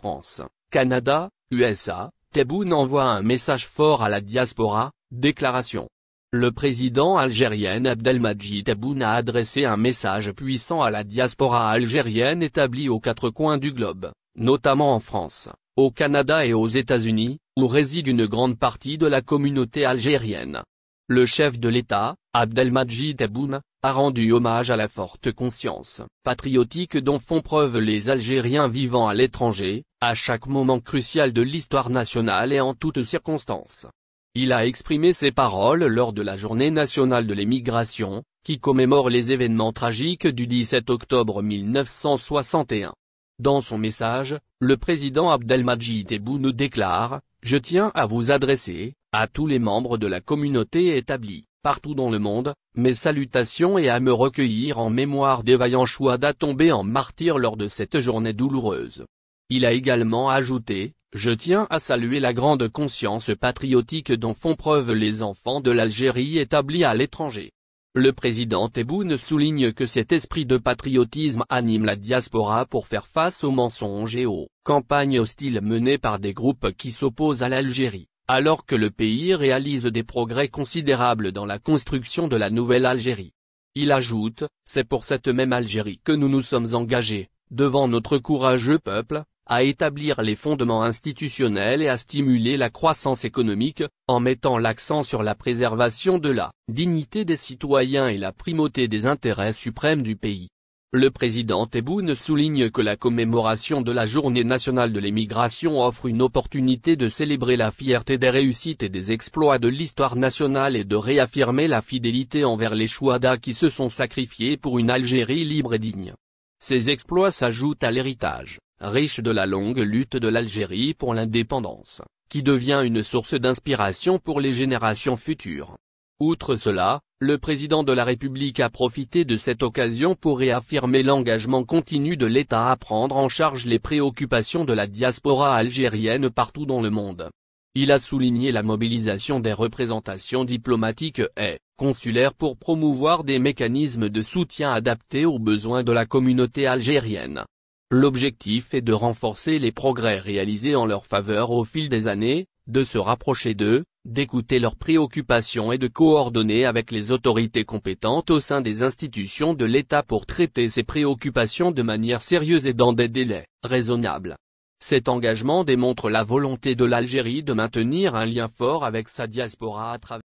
France, Canada, USA, Tebboune envoie un message fort à la diaspora, déclaration. Le président algérien Abdelmadjid Tebboune a adressé un message puissant à la diaspora algérienne établie aux quatre coins du globe, notamment en France, au Canada et aux États-Unis, où réside une grande partie de la communauté algérienne. Le chef de l'État, Abdelmadjid Tebboune, a rendu hommage à la forte conscience patriotique dont font preuve les Algériens vivant à l'étranger, à chaque moment crucial de l'histoire nationale et en toutes circonstances. Il a exprimé ses paroles lors de la Journée nationale de l'émigration, qui commémore les événements tragiques du 17 octobre 1961. Dans son message, le président Abdelmadjid Tebboune déclare, « Je tiens à vous adresser, à tous les membres de la communauté établie, partout dans le monde, mes salutations et à me recueillir en mémoire des vaillants d'à tombés en martyr lors de cette journée douloureuse. Il a également ajouté, je tiens à saluer la grande conscience patriotique dont font preuve les enfants de l'Algérie établis à l'étranger. Le président Tebboune souligne que cet esprit de patriotisme anime la diaspora pour faire face aux mensonges et aux campagnes hostiles menées par des groupes qui s'opposent à l'Algérie, alors que le pays réalise des progrès considérables dans la construction de la nouvelle Algérie. Il ajoute, c'est pour cette même Algérie que nous nous sommes engagés, devant notre courageux peuple, à établir les fondements institutionnels et à stimuler la croissance économique, en mettant l'accent sur la préservation de la dignité des citoyens et la primauté des intérêts suprêmes du pays. Le président Tebboune souligne que la commémoration de la Journée nationale de l'émigration offre une opportunité de célébrer la fierté des réussites et des exploits de l'histoire nationale et de réaffirmer la fidélité envers les Chouada qui se sont sacrifiés pour une Algérie libre et digne. Ces exploits s'ajoutent à l'héritage riche de la longue lutte de l'Algérie pour l'indépendance, qui devient une source d'inspiration pour les générations futures. Outre cela, le président de la République a profité de cette occasion pour réaffirmer l'engagement continu de l'État à prendre en charge les préoccupations de la diaspora algérienne partout dans le monde. Il a souligné la mobilisation des représentations diplomatiques et consulaires pour promouvoir des mécanismes de soutien adaptés aux besoins de la communauté algérienne, L'objectif est de renforcer les progrès réalisés en leur faveur au fil des années, de se rapprocher d'eux, d'écouter leurs préoccupations et de coordonner avec les autorités compétentes au sein des institutions de l'État pour traiter ces préoccupations de manière sérieuse et dans des délais raisonnables. Cet engagement démontre la volonté de l'Algérie de maintenir un lien fort avec sa diaspora à travers